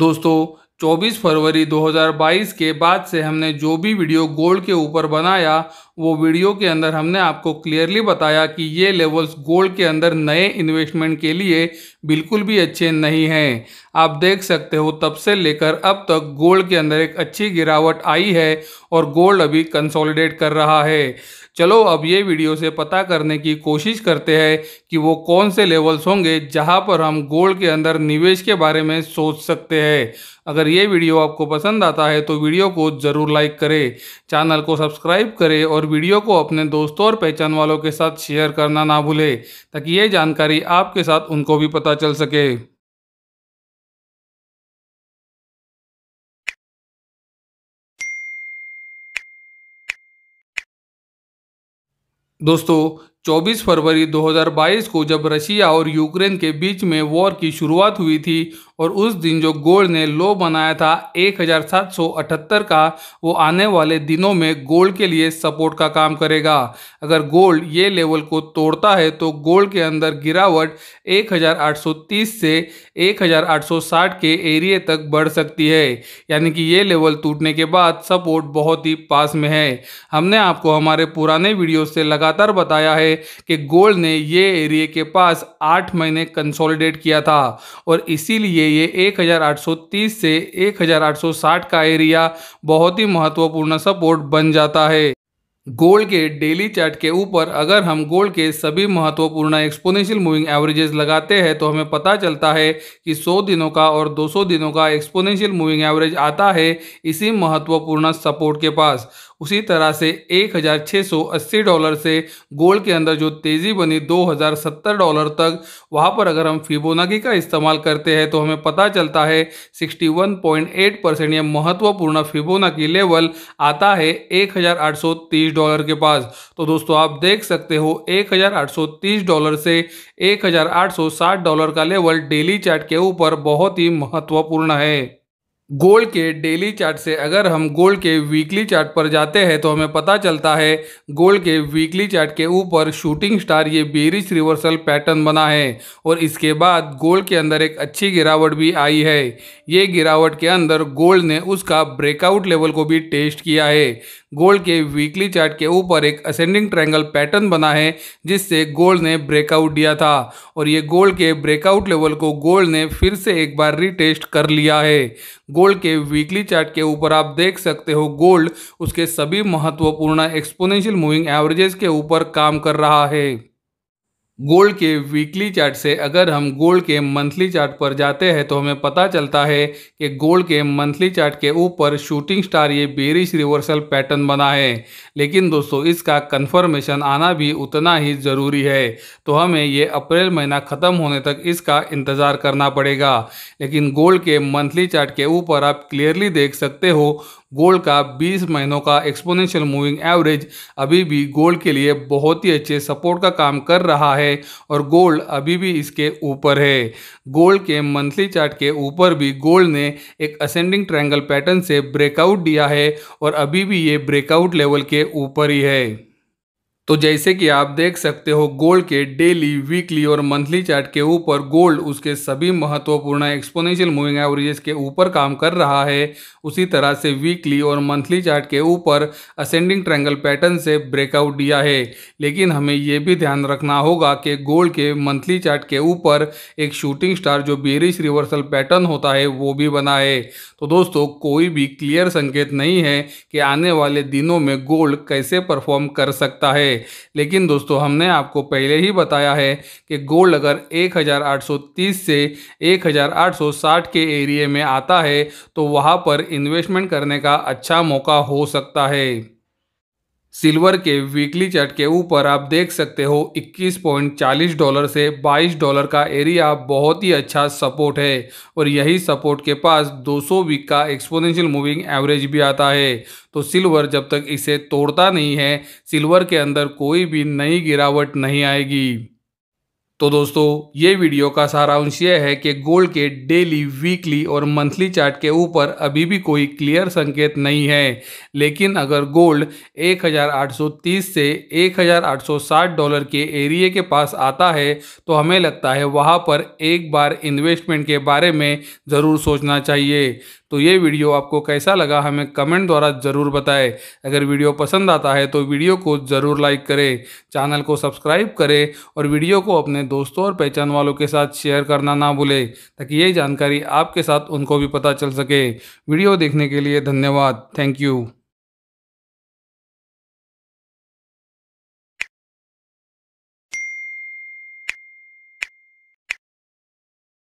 दोस्तों 24 फरवरी 2022 के बाद से हमने जो भी वीडियो गोल्ड के ऊपर बनाया वो वीडियो के अंदर हमने आपको क्लियरली बताया कि ये लेवल्स गोल्ड के अंदर नए इन्वेस्टमेंट के लिए बिल्कुल भी अच्छे नहीं हैं आप देख सकते हो तब से लेकर अब तक गोल्ड के अंदर एक अच्छी गिरावट आई है और गोल्ड अभी कंसोलिडेट कर रहा है चलो अब ये वीडियो से पता करने की कोशिश करते हैं कि वो कौन से लेवल्स होंगे जहाँ पर हम गोल्ड के अंदर निवेश के बारे में सोच सकते हैं अगर ये वीडियो आपको पसंद आता है तो वीडियो को ज़रूर लाइक करें चैनल को सब्सक्राइब करें और वीडियो को अपने दोस्तों और पहचान वालों के साथ शेयर करना ना भूलें ताकि ये जानकारी आपके साथ उनको भी पता चल सके दोस्तों 24 फरवरी 2022 को जब रशिया और यूक्रेन के बीच में वॉर की शुरुआत हुई थी और उस दिन जो गोल्ड ने लो बनाया था 1778 का वो आने वाले दिनों में गोल्ड के लिए सपोर्ट का काम करेगा अगर गोल्ड ये लेवल को तोड़ता है तो गोल्ड के अंदर गिरावट 1830 से 1860 के एरिए तक बढ़ सकती है यानी कि ये लेवल टूटने के बाद सपोर्ट बहुत ही पास में है हमने आपको हमारे पुराने वीडियो से लगातार बताया है है कि गोल्ड ने ये एरिए के पास आठ महीने कंसोलिडेट किया था और इसीलिए ये 1830 से 1860 का एरिया बहुत ही महत्वपूर्ण सपोर्ट बन जाता है गोल्ड के डेली चार्ट के ऊपर अगर हम गोल्ड के सभी महत्वपूर्ण एक्सपोनेंशियल मूविंग एवरेजेस लगाते हैं तो हमें पता चलता है कि 100 दिनों का और 200 दिनों का एक्सपोनेंशियल मूविंग एवरेज आता है इसी महत्वपूर्ण सपोर्ट के पास उसी तरह से 1680 डॉलर से गोल्ड के अंदर जो तेज़ी बनी 2070 डॉलर तक वहाँ पर अगर हम फिबोनाकी का इस्तेमाल करते हैं तो हमें पता चलता है 61.8 परसेंट यह महत्वपूर्ण फिबोनाकी लेवल आता है 1830 1,830 डॉलर के पास तो दोस्तों आप देख सकते हो 1,830 डॉलर से 1,860 डॉलर का लेवल डेली चार्ट के ऊपर बहुत ही महत्वपूर्ण है गोल्ड के डेली चार्ट से अगर हम गोल्ड के वीकली चार्ट पर जाते हैं तो हमें पता चलता है गोल्ड के वीकली चार्ट के ऊपर शूटिंग स्टार ये बेरिश रिवर्सल पैटर्न बना है और इसके बाद गोल्ड के अंदर एक अच्छी गिरावट भी आई है ये गिरावट के अंदर गोल्ड ने उसका ब्रेकआउट लेवल को भी टेस्ट किया है गोल्ड के वीकली चार्ट के ऊपर एक असेंडिंग ट्रैंगल पैटर्न बना है जिससे गोल्ड ने ब्रेकआउट दिया था और ये गोल्ड के ब्रेकआउट लेवल को गोल्ड ने फिर से एक बार रिटेस्ट कर लिया है गोल्ड के वीकली चार्ट के ऊपर आप देख सकते हो गोल्ड उसके सभी महत्वपूर्ण एक्सपोनेंशियल मूविंग एवरेजेस के ऊपर काम कर रहा है गोल्ड के वीकली चार्ट से अगर हम गोल्ड के मंथली चार्ट पर जाते हैं तो हमें पता चलता है कि गोल्ड के मंथली चार्ट के ऊपर शूटिंग स्टार ये बेरिश रिवर्सल पैटर्न बना है लेकिन दोस्तों इसका कन्फर्मेशन आना भी उतना ही ज़रूरी है तो हमें ये अप्रैल महीना ख़त्म होने तक इसका इंतज़ार करना पड़ेगा लेकिन गोल्ड के मंथली चार्ट के ऊपर आप क्लियरली देख सकते हो गोल्ड का 20 महीनों का एक्सपोनेंशियल मूविंग एवरेज अभी भी गोल्ड के लिए बहुत ही अच्छे सपोर्ट का काम कर रहा है है और गोल्ड अभी भी इसके ऊपर है गोल्ड के मंथली चार्ट के ऊपर भी गोल्ड ने एक असेंडिंग ट्रायंगल पैटर्न से ब्रेकआउट दिया है और अभी भी ये ब्रेकआउट लेवल के ऊपर ही है तो जैसे कि आप देख सकते हो गोल्ड के डेली वीकली और मंथली चार्ट के ऊपर गोल्ड उसके सभी महत्वपूर्ण एक्सपोनेंशियल मूविंग एवरेजेस के ऊपर काम कर रहा है उसी तरह से वीकली और मंथली चार्ट के ऊपर असेंडिंग ट्रैंगल पैटर्न से ब्रेकआउट दिया है लेकिन हमें यह भी ध्यान रखना होगा कि गोल्ड के मंथली चार्ट के ऊपर एक शूटिंग स्टार जो बेरिश रिवर्सल पैटर्न होता है वो भी बना है तो दोस्तों कोई भी क्लियर संकेत नहीं है कि आने वाले दिनों में गोल्ड कैसे परफॉर्म कर सकता है है लेकिन दोस्तों हमने आपको पहले ही बताया है कि गोल्ड अगर 1830 से 1860 के एरिए में आता है तो वहाँ पर इन्वेस्टमेंट करने का अच्छा मौका हो सकता है सिल्वर के वीकली चार्ट के ऊपर आप देख सकते हो 21.40 डॉलर से 22 डॉलर का एरिया बहुत ही अच्छा सपोर्ट है और यही सपोर्ट के पास 200 वीक का एक्सपोनेंशियल मूविंग एवरेज भी आता है तो सिल्वर जब तक इसे तोड़ता नहीं है सिल्वर के अंदर कोई भी नई गिरावट नहीं आएगी तो दोस्तों ये वीडियो का सारांश यह है कि गोल्ड के डेली वीकली और मंथली चार्ट के ऊपर अभी भी कोई क्लियर संकेत नहीं है लेकिन अगर गोल्ड 1830 से 1860 डॉलर के एरिए के पास आता है तो हमें लगता है वहाँ पर एक बार इन्वेस्टमेंट के बारे में ज़रूर सोचना चाहिए तो ये वीडियो आपको कैसा लगा हमें कमेंट द्वारा ज़रूर बताएं अगर वीडियो पसंद आता है तो वीडियो को ज़रूर लाइक करें चैनल को सब्सक्राइब करें और वीडियो को अपने दोस्तों और पहचान वालों के साथ शेयर करना ना भूलें ताकि ये जानकारी आपके साथ उनको भी पता चल सके वीडियो देखने के लिए धन्यवाद थैंक यू